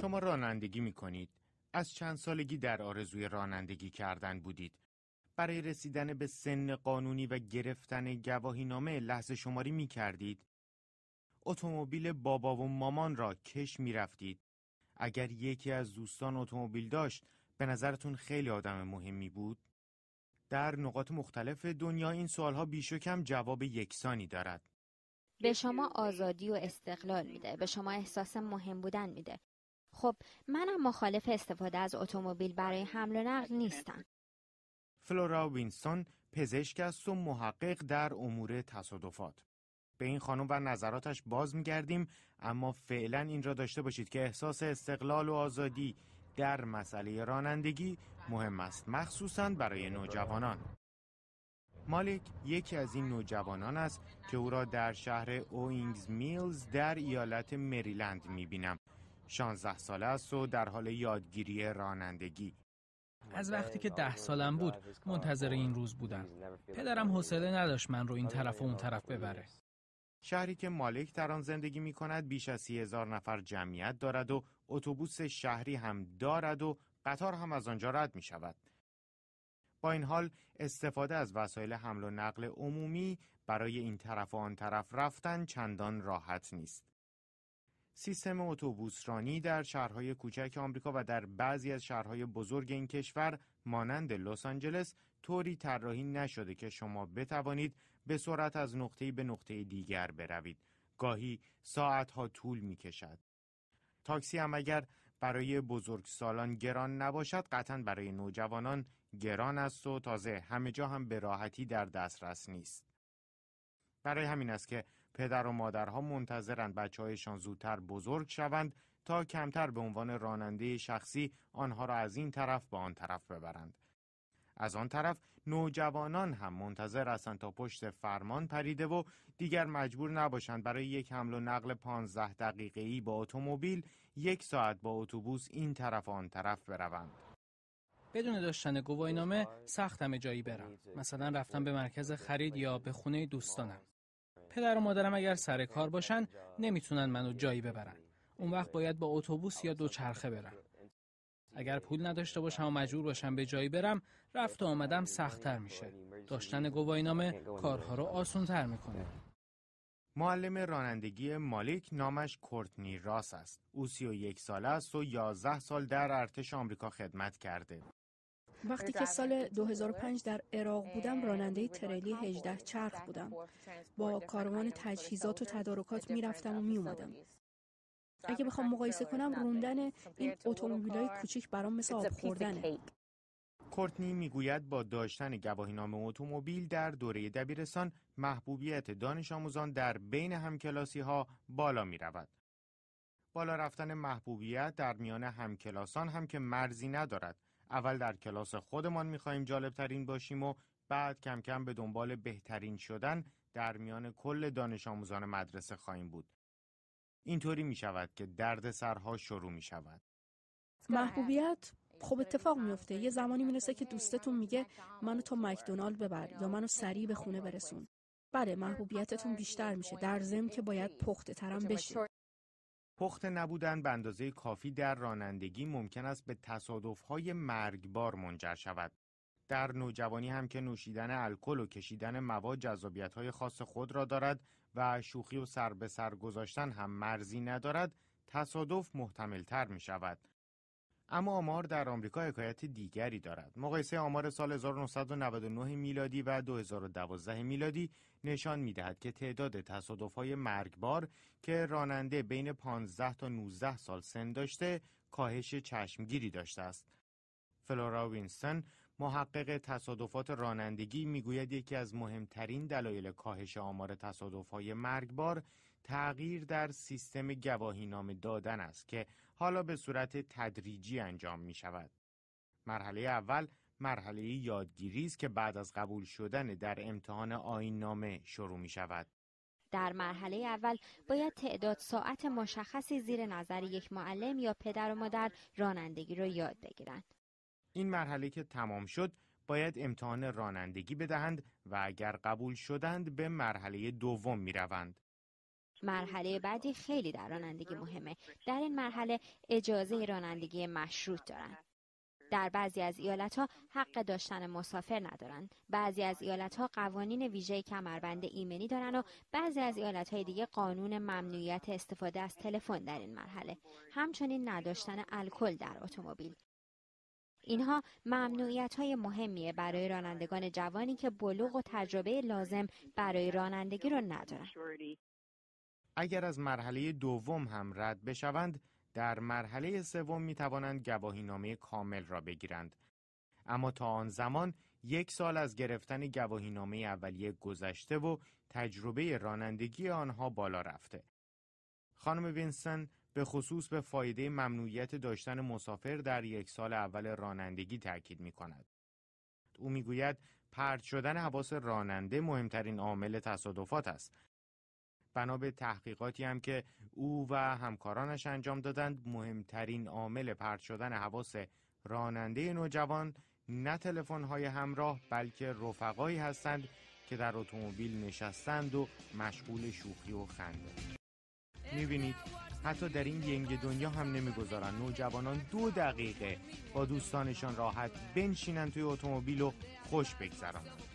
شما رانندگی می کنید. از چند سالگی در آرزوی رانندگی کردن بودید. برای رسیدن به سن قانونی و گرفتن گواهی نامه لحظه شماری می کردید. اتومبیل بابا و مامان را کش می رفتید. اگر یکی از دوستان اتومبیل داشت به نظرتون خیلی آدم مهمی بود؟ در نقاط مختلف دنیا این سوالها بیش و کم جواب یکسانی دارد. به شما آزادی و استقلال میده، به شما احساس مهم بودن میده. خب منم مخالف استفاده از اتومبیل برای حمل و نقل نیستم. فلورا وینستون پزشک است و محقق در امور تصادفات. به این خانم و نظراتش باز میگردیم اما فعلا این را داشته باشید که احساس استقلال و آزادی در مسئله رانندگی مهم است مخصوصا برای نوجوانان مالک یکی از این نوجوانان است که او را در شهر اوینگز میلز در ایالت مریلند میبینم 16 ساله است و در حال یادگیری رانندگی از وقتی که ده سالم بود منتظر این روز بودم پدرم حوصله نداشت من رو این طرف و اون طرف ببره شهری که مالک در آن زندگی می کند بیش از سی هزار نفر جمعیت دارد و اتوبوس شهری هم دارد و قطار هم از آنجا رد می شود. با این حال استفاده از وسایل حمل و نقل عمومی برای این طرف و آن طرف رفتن چندان راحت نیست. سیستم اتوبوسرانی در شهرهای کوچک آمریکا و در بعضی از شهرهای بزرگ این کشور مانند لس آنجلس طوری طراحی نشده که شما بتوانید به سرعت از نقطه‌ای به نقطه دیگر بروید گاهی ساعتها طول می کشد. تاکسی هم اگر برای بزرگسالان گران نباشد قطعا برای نوجوانان گران است و تازه همه جا هم به راحتی در دسترس نیست. برای همین است که پدر و مادرها منتظرند بچه هایشان زودتر بزرگ شوند تا کمتر به عنوان راننده شخصی آنها را از این طرف به آن طرف ببرند. از آن طرف نوجوانان هم منتظر هستند تا پشت فرمان پریده و دیگر مجبور نباشند برای یک حمل و نقل 15 دقیقه ای با اتومبیل یک ساعت با اتوبوس این طرف آن طرف بروند. بدون داشتن گواهینامه سختم جایی برم مثلا رفتم به مرکز خرید یا به خونه دوستانم پدر و مادرم اگر سر کار باشن نمیتونن منو جایی ببرن اون وقت باید با اتوبوس یا دوچرخه برم اگر پول نداشته باشم و مجبور باشم به جایی برم رفت و آمدم سختتر میشه داشتن گواهینامه کارها رو آسونتر میکنه معلم رانندگی مالیک نامش کورتنی راس است. او 31 ساله است و 11 سال در ارتش آمریکا خدمت کرده. وقتی که سال 2005 در عراق بودم راننده تریلی 18 چرخ بودم با کاروان تجهیزات و تدارکات میرفتم و میومدم. اگه بخوام مقایسه کنم روندن این اتومبیلای کوچیک برام مثل آب خوردنه کورتنی میگوید با داشتن گواهینامه اتومبیل در دوره دبیرستان محبوبیت دانش آموزان در بین همکلاسی ها بالا می رود. بالا رفتن محبوبیت در میان همکلاسان هم که مرزی ندارد اول در کلاس خودمان میخواهیم جالب ترین باشیم و بعد کم کم به دنبال بهترین شدن در میان کل دانش آموزان مدرسه خواهیم بود. اینطوری می شود که درد سرها شروع می شود. محبوبیت خب اتفاق میفته یه زمانی میرسه که دوستتون میگه منو تا مکدونالد ببر یا منو سریع به خونه برسون بله محبوبیتتون بیشتر میشه در ضمن که باید پخته ترم بشید پخت نبودن به اندازه کافی در رانندگی ممکن است به تصادفهای مرگبار منجر شود. در نوجوانی هم که نوشیدن الکل و کشیدن مواد های خاص خود را دارد و شوخی و سر به سر گذاشتن هم مرزی ندارد، تصادف تر می شود. اما آمار در آمریکا حکایت دیگری دارد. مقایسه آمار سال 1999 میلادی و 2012 میلادی نشان میدهد که تعداد های مرگبار که راننده بین 15 تا 19 سال سن داشته کاهش چشمگیری داشته است. فلورا وینستن محقق تصادفات رانندگی میگوید یکی از مهمترین دلایل کاهش آمار های مرگبار تغییر در سیستم گواهینامه دادن است که حالا به صورت تدریجی انجام می شود. مرحله اول مرحله یادگیری است که بعد از قبول شدن در امتحان آین نامه شروع می شود. در مرحله اول باید تعداد ساعت مشخصی زیر نظر یک معلم یا پدر و مادر رانندگی را یاد بگیرند. این مرحله که تمام شد باید امتحان رانندگی بدهند و اگر قبول شدند به مرحله دوم می روند. مرحله بعدی خیلی در رانندگی مهمه در این مرحله اجازه رانندگی مشروط دارن در بعضی از ایالت ها حق داشتن مسافر ندارند. بعضی از ایالت ها قوانین ویژه کمربند ایمنی دارند و بعضی از ایالت های دیگه قانون ممنوعیت استفاده از تلفن در این مرحله. همچنین نداشتن الکل در اتومبیل. اینها ممنوعیت های مهمیه برای رانندگان جوانی که بلوغ و تجربه لازم برای رانندگی را ندارن. اگر از مرحله دوم هم رد بشوند در مرحله سوم می توانند گواهینامه کامل را بگیرند اما تا آن زمان یک سال از گرفتن گواهینامه اولیه گذشته و تجربه رانندگی آنها بالا رفته خانم وینسن به خصوص به فایده ممنوعیت داشتن مسافر در یک سال اول رانندگی تاکید می کند. او میگوید پرت شدن حواس راننده مهمترین عامل تصادفات است بنا به تحقیقاتی هم که او و همکارانش انجام دادند مهمترین عامل پرت شدن حواس راننده نوجوان نه تلفن های همراه بلکه رفقایی هستند که در اتومبیل نشستند و مشغول شوخی و خنده میبینید حتی در این ینگ دنیا هم نمیگذارن نوجوانان دو دقیقه با دوستانشان راحت بنشینند توی اتومبیل و خوش بگذرانند